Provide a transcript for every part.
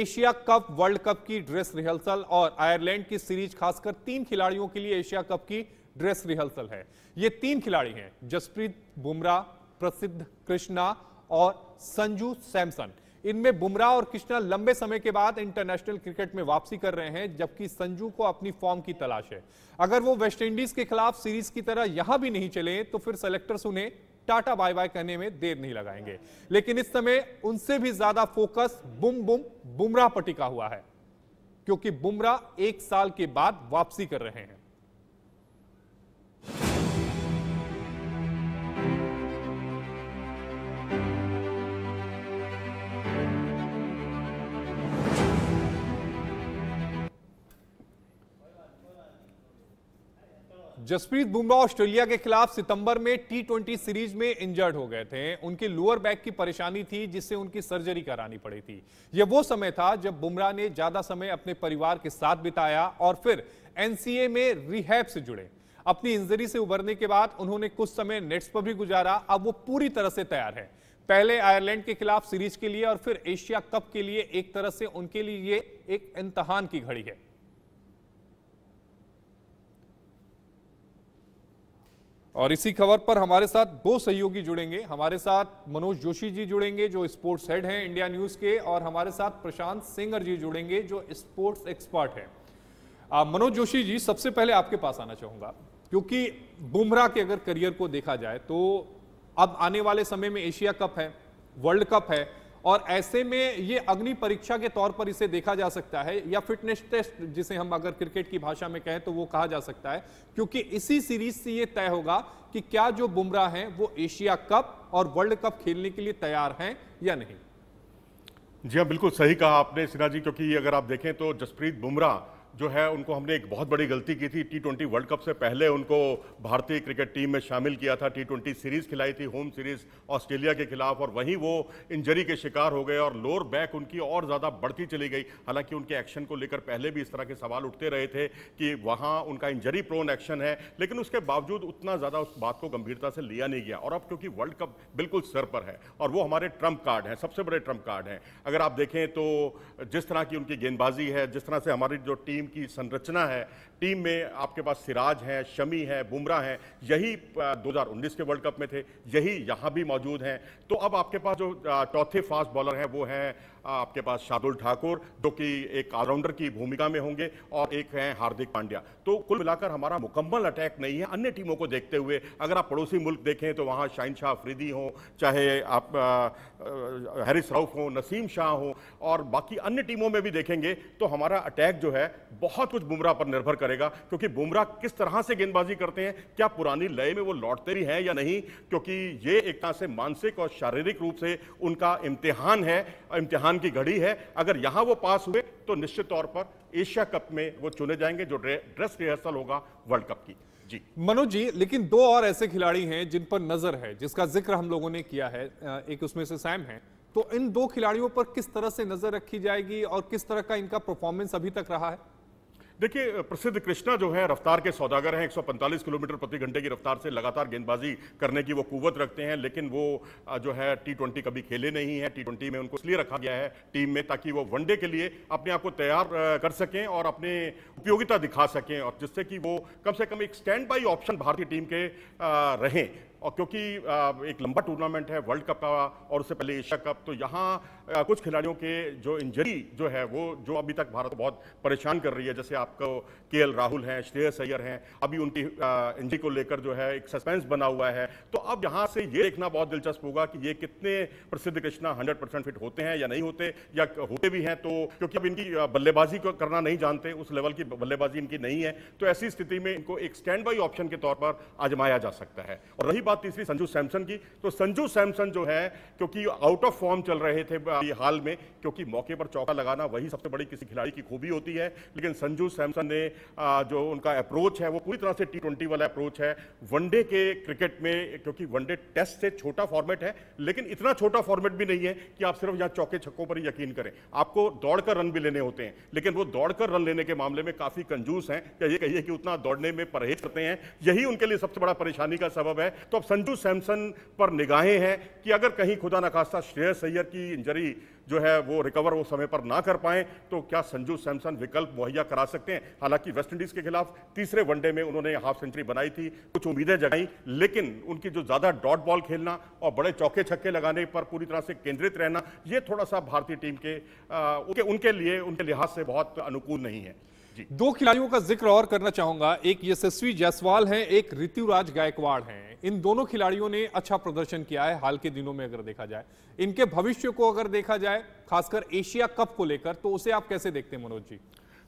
Asia cup world cup की dress rehearsal और Ireland की सीरीज खासकर तीन खिलाड़ियों के लिए एशिया कप की ड्रेस रिहर्सल है ये तीन खिलाड़ी हैं जसप्रीत बुमराह प्रसिद्ध कृष्णा और संजू सैमसन इनमें बुमराह और कृष्णा लंबे समय के बाद इंटरनेशनल क्रिकेट में वापसी कर रहे हैं जबकि संजू को अपनी फॉर्म की तलाश है अगर वो वेस्टइंडीज के खिलाफ सीरीज की तरह यहां भी नहीं चले तो फिर सेलेक्टर्स उन्हें टाटा बाय बाय करने में देर नहीं लगाएंगे लेकिन इस समय उनसे भी ज्यादा फोकस बुम बुम बुमराह पर टिका हुआ है क्योंकि बुमराह एक साल के बाद वापसी कर रहे हैं जसप्रीत बुमराह ऑस्ट्रेलिया के खिलाफ सितंबर में टी सीरीज में इंजर्ड हो गए थे उनके लोअर बैक की परेशानी थी जिससे उनकी सर्जरी करानी पड़ी थी यह वो समय था जब बुमराह ने ज्यादा समय अपने परिवार के साथ बिताया और फिर एनसीए में रिहैब से जुड़े अपनी इंजरी से उबरने के बाद उन्होंने कुछ समय नेट्स पर भी गुजारा अब वो पूरी तरह से तैयार है पहले आयरलैंड के खिलाफ सीरीज के लिए और फिर एशिया कप के लिए एक तरह से उनके लिए एक इम्तहान की घड़ी है और इसी खबर पर हमारे साथ दो सहयोगी जुड़ेंगे हमारे साथ मनोज जोशी जी जुड़ेंगे जो स्पोर्ट्स हेड हैं इंडिया न्यूज़ के और हमारे साथ प्रशांत सिंगर जी जुड़ेंगे जो स्पोर्ट्स एक्सपर्ट हैं मनोज जोशी जी सबसे पहले आपके पास आना चाहूंगा क्योंकि बुमराह के अगर करियर को देखा जाए तो अब आने वाले समय में एशिया कप है वर्ल्ड कप है और ऐसे में ये अग्नि परीक्षा के तौर पर इसे देखा जा सकता है या फिटनेस टेस्ट जिसे हम अगर क्रिकेट की भाषा में कहें तो वो कहा जा सकता है क्योंकि इसी सीरीज से ये तय होगा कि क्या जो बुमराह हैं वो एशिया कप और वर्ल्ड कप खेलने के लिए तैयार हैं या नहीं जी हाँ बिल्कुल सही कहा आपने सिन्हा जी क्योंकि अगर आप देखें तो जसप्रीत बुमराह जो है उनको हमने एक बहुत बड़ी गलती की थी टी ट्वेंटी वर्ल्ड कप से पहले उनको भारतीय क्रिकेट टीम में शामिल किया था टी ट्वेंटी सीरीज़ खिलाई थी होम सीरीज़ ऑस्ट्रेलिया के खिलाफ और वहीं वो इंजरी के शिकार हो गए और लोअर बैक उनकी और ज़्यादा बढ़ती चली गई हालांकि उनके एक्शन को लेकर पहले भी इस तरह के सवाल उठते रहे थे कि वहाँ उनका इंजरी प्रोन एक्शन है लेकिन उसके बावजूद उतना ज़्यादा उस बात को गंभीरता से लिया नहीं गया और अब क्योंकि वर्ल्ड कप बिल्कुल सर पर है और वो हमारे ट्रम्प कार्ड हैं सबसे बड़े ट्रम्प कार्ड हैं अगर आप देखें तो जिस तरह की उनकी गेंदबाजी है जिस तरह से हमारी जो टीम टीम की संरचना है टीम में आपके पास सिराज हैं शमी हैं बुमराह हैं यही 2019 के वर्ल्ड कप में थे यही यहाँ भी मौजूद हैं तो अब आपके पास जो चौथे फास्ट बॉलर हैं वो हैं आपके पास शार्दुल ठाकुर जो कि एक ऑलराउंडर की भूमिका में होंगे और एक हैं हार्दिक पांड्या तो कुल मिलाकर हमारा मुकम्मल अटैक नहीं है अन्य टीमों को देखते हुए अगर आप पड़ोसी मुल्क देखें तो वहाँ शाहिन शाह अफरीदी हों चाहे आप हैरिस राउफ हों नसीम शाह हों और बाकी अन्य टीमों में भी देखेंगे तो हमारा अटैक जो है बहुत कुछ बुमराह पर निर्भर करेगा क्योंकि बुमराह किस तरह से गेंदबाजी करते हैं क्या पुरानी लय में वो लौटते रही हैं या नहीं क्योंकि ये एक तरह से मानसिक और शारीरिक रूप से उनका इम्तिहान है इम्तिहान की घड़ी है अगर यहाँ वो पास हुए तो निश्चित तौर पर एशिया कप में वो चुने जाएंगे जो ड्रेस रिहर्सल होगा वर्ल्ड कप की मनोज जी लेकिन दो और ऐसे खिलाड़ी हैं जिन पर नजर है जिसका जिक्र हम लोगों ने किया है एक उसमें से सैम है तो इन दो खिलाड़ियों पर किस तरह से नजर रखी जाएगी और किस तरह का इनका परफॉर्मेंस अभी तक रहा है देखिए प्रसिद्ध कृष्णा जो है रफ्तार के सौदागर हैं 145 किलोमीटर प्रति घंटे की रफ्तार से लगातार गेंदबाजी करने की वो कुवत रखते हैं लेकिन वो जो है टी ट्वेंटी कभी खेले नहीं है टी ट्वेंटी में उनको इसलिए रखा गया है टीम में ताकि वो वनडे के लिए अपने आप को तैयार कर सकें और अपने उपयोगिता दिखा सकें और जिससे कि वो कम से कम एक स्टैंड बाई ऑप्शन भारतीय टीम के रहें और क्योंकि एक लंबा टूर्नामेंट है वर्ल्ड कप का और उससे पहले एशिया कप तो यहाँ कुछ खिलाड़ियों के जो इंजरी जो है वो जो अभी तक भारत को बहुत परेशान कर रही है जैसे आपको के राहुल हैं श्रेयस अय्यर हैं अभी उनकी इंजरी को लेकर जो है एक सस्पेंस बना हुआ है तो अब यहाँ से ये देखना बहुत दिलचस्प होगा कि ये कितने प्रसिद्ध कृष्णा हंड्रेड फिट होते हैं या नहीं होते या होते भी हैं तो क्योंकि अब इनकी बल्लेबाजी को करना नहीं जानते उस लेवल की बल्लेबाजी इनकी नहीं है तो ऐसी स्थिति में इनको एक स्टैंड बाई ऑप्शन के तौर पर आजमाया जा सकता है और रही बात बात तीसरी संजू सैमसन की तो संजू सैमसन जो है क्योंकि आउट ऑफ फॉर्म चल रहे थे हाल में क्योंकि मौके पर चौका लगाना वही सबसे बड़ी किसी खिलाड़ी की खूबी होती है लेकिन संजू सैमसन ने जो उनका अप्रोच है वो पूरी तरह से टी वाला अप्रोच है वनडे के क्रिकेट में क्योंकि वनडे टेस्ट से छोटा फॉर्मेट है लेकिन इतना छोटा फॉर्मेट भी नहीं है कि आप सिर्फ यहाँ चौके छक्कों पर यकीन करें आपको दौड़कर रन भी लेने होते हैं लेकिन वो दौड़कर रन लेने के मामले में काफ़ी कंजूस हैं या ये कहिए कि उतना दौड़ने में परहेज करते हैं यही उनके लिए सबसे बड़ा परेशानी का सबब है तो अब संजू सैमसन पर निगाहें हैं कि अगर कहीं खुदा न खास्ता श्रेयस सैयर की इंजरी जो है वो रिकवर वो समय पर ना कर पाए तो क्या संजू सैमसन विकल्प मुहैया करा सकते हैं हालांकि वेस्टइंडीज़ के खिलाफ तीसरे वनडे में उन्होंने हाफ सेंचुरी बनाई थी कुछ उम्मीदें जगाई लेकिन उनकी जो ज़्यादा डॉट बॉल खेलना और बड़े चौके छक्के लगाने पर पूरी तरह से केंद्रित रहना ये थोड़ा सा भारतीय टीम के आ, उनके, उनके लिए उनके लिहाज से बहुत अनुकूल नहीं है दो खिलाड़ियों का जिक्र और करना चाहूंगा एक यशस्वी जायसवाल है एक ऋतुराज गायकवाड़ हैं इन दोनों खिलाड़ियों ने अच्छा प्रदर्शन किया है हाल के दिनों में अगर देखा जाए इनके भविष्य को अगर देखा जाए खासकर एशिया कप को लेकर तो उसे आप कैसे देखते हैं मनोज जी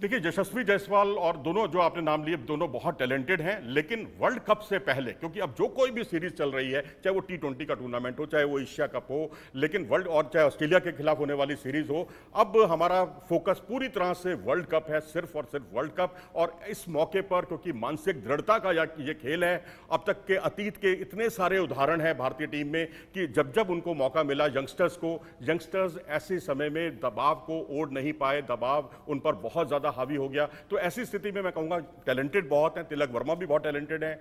देखिए यशस्वी जायसवाल और दोनों जो आपने नाम लिए दोनों बहुत टैलेंटेड हैं लेकिन वर्ल्ड कप से पहले क्योंकि अब जो कोई भी सीरीज चल रही है चाहे वो टी ट्वेंटी का टूर्नामेंट हो चाहे वो एशिया कप हो लेकिन वर्ल्ड और चाहे ऑस्ट्रेलिया के खिलाफ होने वाली सीरीज हो अब हमारा फोकस पूरी तरह से वर्ल्ड कप है सिर्फ और सिर्फ वर्ल्ड कप और इस मौके पर क्योंकि मानसिक दृढ़ता का ये खेल है अब तक के अतीत के इतने सारे उदाहरण हैं भारतीय टीम में कि जब जब उनको मौका मिला यंगस्टर्स को यंगस्टर्स ऐसे समय में दबाव को ओढ़ नहीं पाए दबाव उन पर बहुत ज़्यादा का हावी हो गया तो ऐसी स्थिति में मैं कहूंगा टैलेंटेड बहुत हैं तिलक वर्मा भी बहुत टैलेंटेड हैं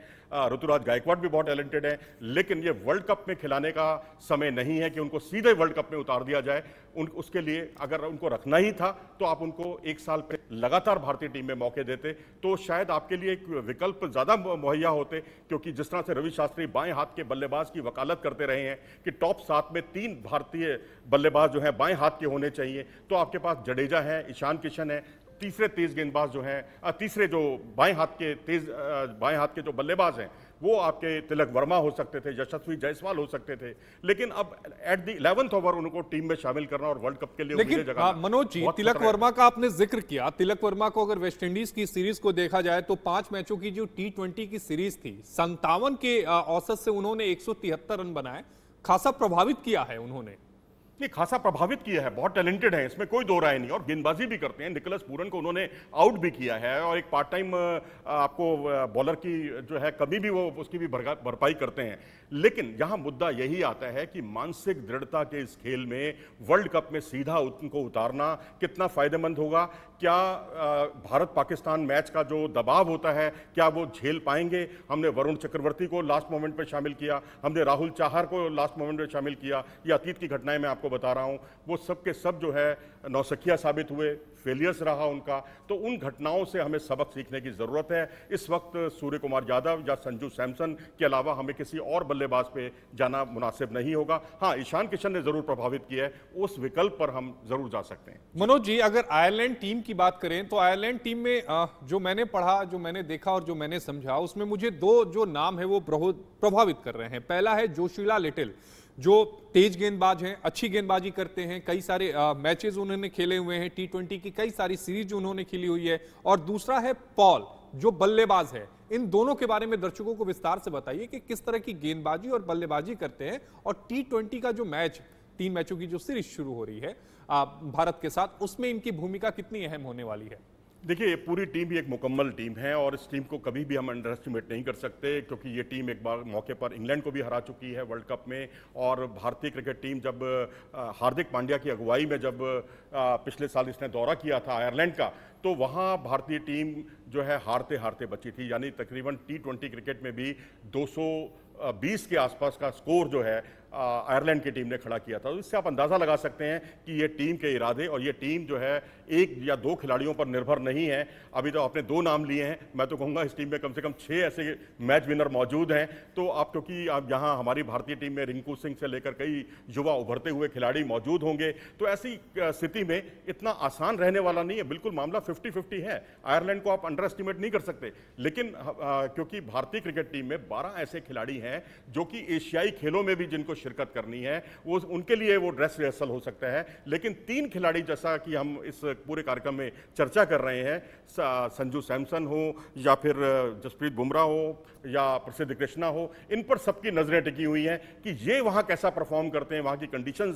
ऋतुराज गायकवाड़ भी बहुत टैलेंटेड हैं लेकिन ये वर्ल्ड कप में खिलाने का समय नहीं है कि उनको सीधे वर्ल्ड कप में उतार दिया जाए उन उसके लिए अगर उनको रखना ही था तो आप उनको एक साल पर लगातार भारतीय टीम में मौके देते तो शायद आपके लिए एक विकल्प ज़्यादा मुहैया होते क्योंकि जिस तरह से रवि शास्त्री बाएं हाथ के बल्लेबाज की वकालत करते रहे हैं कि टॉप सात में तीन भारतीय बल्लेबाज जो हैं बाएं हाथ के होने चाहिए तो आपके पास जडेजा है ईशान किशन है तीसरे तेज गेंदबाज जो हैं तीसरे जो बाएं हाथ के तेज बाएं हाथ के जो बल्लेबाज हैं वो आपके तिलक वर्मा हो सकते थे यशस्वी जायसवाल हो सकते थे लेकिन अब एट द इलेवंथ ओवर उनको टीम में शामिल करना और वर्ल्ड कप के लिए लेकिन जगह हाँ, मनोज जी तिलक वर्मा का आपने जिक्र किया तिलक वर्मा को अगर वेस्टइंडीज की सीरीज को देखा जाए तो पांच मैचों की जो टी की सीरीज थी संतावन के औसत से उन्होंने एक रन बनाए खासा प्रभावित किया है उन्होंने ये खासा प्रभावित किया है बहुत टैलेंटेड है इसमें कोई दो राय नहीं और गेंदबाजी भी करते हैं निकलस पूरन को उन्होंने आउट भी किया है और एक पार्ट टाइम आपको बॉलर की जो है कमी भी वो उसकी भी भरपाई करते हैं लेकिन यहाँ मुद्दा यही आता है कि मानसिक दृढ़ता के इस खेल में वर्ल्ड कप में सीधा उनको उतारना कितना फ़ायदेमंद होगा क्या भारत पाकिस्तान मैच का जो दबाव होता है क्या वो झेल पाएंगे हमने वरुण चक्रवर्ती को लास्ट मोमेंट पर शामिल किया हमने राहुल चाहर को लास्ट मोमेंट पर शामिल किया ये अतीत की घटनाएं मैं आपको बता रहा हूँ वो सब के सब जो है नौसखिया साबित हुए फेलियर्स रहा उनका तो उन घटनाओं से हमें सबक सीखने की ज़रूरत है इस वक्त सूर्य कुमार यादव या संजू सैमसन के अलावा हमें किसी और बल्लेबाज पे जाना मुनासिब नहीं होगा हाँ ईशान किशन ने ज़रूर प्रभावित किया है उस विकल्प पर हम ज़रूर जा सकते हैं मनोज जी अगर आयरलैंड टीम की बात करें तो आयरलैंड टीम में जो मैंने पढ़ा जो मैंने देखा और जो मैंने समझा उसमें मुझे दो जो नाम है वो प्रभावित कर रहे हैं पहला है जोशीला लिटिल जो तेज गेंदबाज हैं अच्छी गेंदबाजी करते हैं कई सारे मैचेस उन्होंने खेले हुए हैं टी ट्वेंटी की कई सारी सीरीज उन्होंने खेली हुई है और दूसरा है पॉल जो बल्लेबाज है इन दोनों के बारे में दर्शकों को विस्तार से बताइए कि किस तरह की गेंदबाजी और बल्लेबाजी करते हैं और टी ट्वेंटी का जो मैच तीन मैचों की जो सीरीज शुरू हो रही है भारत के साथ उसमें इनकी भूमिका कितनी अहम होने वाली है देखिए ये पूरी टीम भी एक मुकम्मल टीम है और इस टीम को कभी भी हम अंडर एस्टिमेट नहीं कर सकते क्योंकि ये टीम एक बार मौके पर इंग्लैंड को भी हरा चुकी है वर्ल्ड कप में और भारतीय क्रिकेट टीम जब हार्दिक पांड्या की अगुवाई में जब पिछले साल इसने दौरा किया था आयरलैंड का तो वहाँ भारतीय टीम जो है हारते हारते बची थी यानी तकरीबन टी क्रिकेट में भी 220 के आसपास का स्कोर जो है आयरलैंड की टीम ने खड़ा किया था तो इससे आप अंदाज़ा लगा सकते हैं कि ये टीम के इरादे और ये टीम जो है एक या दो खिलाड़ियों पर निर्भर नहीं है अभी तो आपने दो नाम लिए हैं मैं तो कहूँगा इस टीम में कम से कम छः ऐसे मैच विनर मौजूद हैं तो आप क्योंकि आप यहाँ हमारी भारतीय टीम में रिंकू सिंह से लेकर कई युवा उभरते हुए खिलाड़ी मौजूद होंगे तो ऐसी स्थिति में इतना आसान रहने वाला नहीं है बिल्कुल मामला फिफ्टी फिफ्टी है आयरलैंड को आप अंडर एस्टिमेट नहीं कर सकते लेकिन क्योंकि भारतीय क्रिकेट टीम में बारह ऐसे खिलाड़ी हैं जो कि एशियाई खेलों में भी जिनको शिरकत करनी है वो उनके लिए वो ड्रेस रिहर्सल हो सकता है लेकिन तीन खिलाड़ी जैसा कि हम इस पूरे कार्यक्रम में चर्चा कर रहे हैं संजू सैमसन हो या फिर जसप्रीत बुमराह हो या प्रसिद्ध कृष्णा हो इन पर सबकी नज़रें टिकी हुई हैं कि ये वहाँ कैसा परफॉर्म करते हैं वहाँ की कंडीशन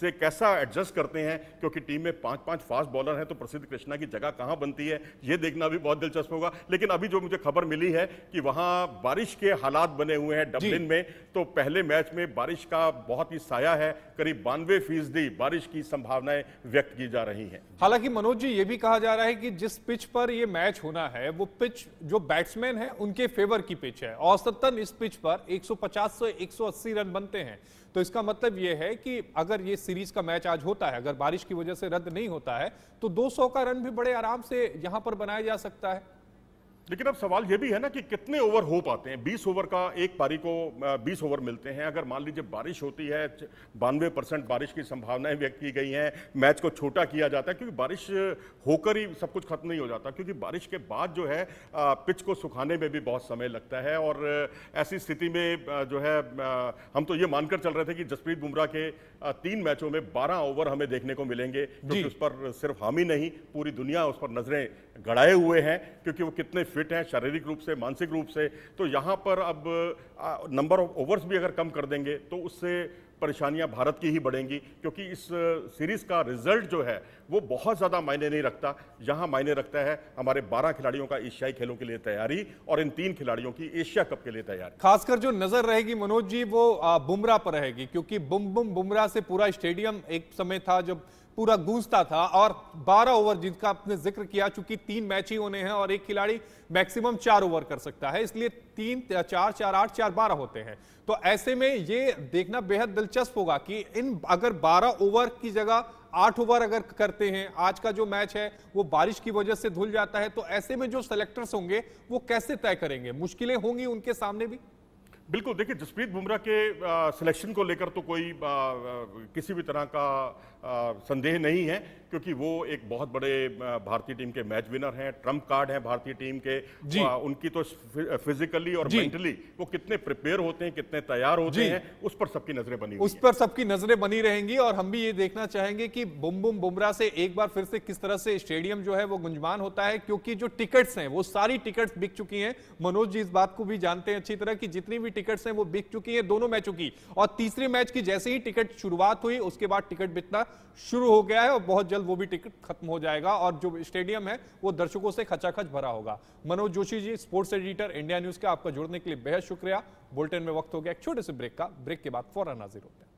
से कैसा एडजस्ट करते हैं क्योंकि टीम में पाँच पाँच फास्ट बॉलर हैं तो प्रसिद्ध कृष्णा की जगह कहाँ बनती है ये देखना भी बहुत दिलचस्प होगा लेकिन अभी जो मुझे खबर मिली है कि वहाँ बारिश के हालात बने हुए हैं डबलिन में तो पहले मैच में बारिश का बहुत ही साया है करीब बानवे फीसदी बारिश की संभावनाएं व्यक्त की जा रही हैं हालांकि मनोज जी ये भी कहा जा रहा है कि जिस पिच पर यह मैच होना है वो पिच जो बैट्समैन है उनके फेवर की पिच है औसतन इस पिच पर 150 से 180 रन बनते हैं तो इसका मतलब यह है कि अगर ये सीरीज का मैच आज होता है अगर बारिश की वजह से रद्द नहीं होता है तो 200 का रन भी बड़े आराम से यहां पर बनाया जा सकता है लेकिन अब सवाल यह भी है ना कि कितने ओवर हो पाते हैं बीस ओवर का एक पारी को बीस ओवर मिलते हैं अगर मान लीजिए बारिश होती है बानवे परसेंट बारिश की संभावनाएं व्यक्त की गई हैं मैच को छोटा किया जाता है क्योंकि बारिश होकर ही सब कुछ खत्म नहीं हो जाता क्योंकि बारिश के बाद जो है पिच को सुखाने में भी बहुत समय लगता है और ऐसी स्थिति में जो है हम तो ये मानकर चल रहे थे कि जसप्रीत बुमराह के तीन मैचों में बारह ओवर हमें देखने को मिलेंगे क्योंकि उस पर सिर्फ हम ही नहीं पूरी दुनिया उस पर नजरें गड़ाए हुए हैं क्योंकि वो कितने फिट हैं शारीरिक रूप से मानसिक रूप से तो यहाँ पर अब नंबर ऑफ ओवर्स भी अगर कम कर देंगे तो उससे परेशानियां भारत की ही बढ़ेंगी क्योंकि इस सीरीज़ का रिजल्ट जो है वो बहुत ज़्यादा मायने नहीं रखता यहाँ मायने रखता है हमारे 12 खिलाड़ियों का एशियाई खेलों के लिए तैयारी और इन तीन खिलाड़ियों की एशिया कप के लिए तैयारी खासकर जो नज़र रहेगी मनोज जी वो बुमराह पर रहेगी क्योंकि बुम बुम बुमराह से पूरा स्टेडियम एक समय था जब पूरा गूंजता था और 12 ओवर जिनका आपने जिक्र किया चूंकि तीन मैच ही होने हैं और एक खिलाड़ी मैक्सिमम चार ओवर कर सकता है इसलिए तीन चार चार आठ चार बारह होते हैं तो ऐसे में ये देखना बेहद दिलचस्प होगा कि इन अगर बारह ओवर की जगह आठ ओवर अगर करते हैं आज का जो मैच है वो बारिश की वजह से धुल जाता है तो ऐसे में जो सेलेक्टर्स होंगे वो कैसे तय करेंगे मुश्किलें होंगी उनके सामने भी बिल्कुल देखिए जसप्रीत बुमराह के सिलेक्शन को लेकर तो कोई आ, किसी भी तरह का संदेह नहीं है क्योंकि वो एक बहुत बड़े भारतीय टीम के मैच विनर हैं ट्रम्प कार्ड हैं भारतीय टीम के आ, उनकी तो फिजिकली और मेंटली वो कितने प्रिपेयर होते हैं कितने तैयार होते हैं उस पर सबकी नजरें बनी उस पर सबकी नजरें बनी रहेंगी और हम भी ये देखना चाहेंगे कि बुम बुम बुमरा से एक बार फिर से किस तरह से स्टेडियम जो है वो गुंजमान होता है क्योंकि जो टिकट्स हैं वो सारी टिकट्स बिक चुकी हैं मनोज जी इस बात को भी जानते हैं अच्छी तरह की जितनी भी टिकट्स हैं वो बिक चुकी हैं दोनों मैचों की और तीसरे मैच की जैसे ही टिकट शुरुआत हुई उसके बाद टिकट बिकना शुरू हो गया है और बहुत जल्द वो भी टिकट खत्म हो जाएगा और जो स्टेडियम है वो दर्शकों से खचाखच भरा होगा Manoj Joshi ji sports editor India news का आपका जुड़ने के लिए बेहद शुक्रिया बुलेटिन में वक्त हो गया एक छोटे से ब्रेक का ब्रेक के बाद फौरन हाजिर होते हैं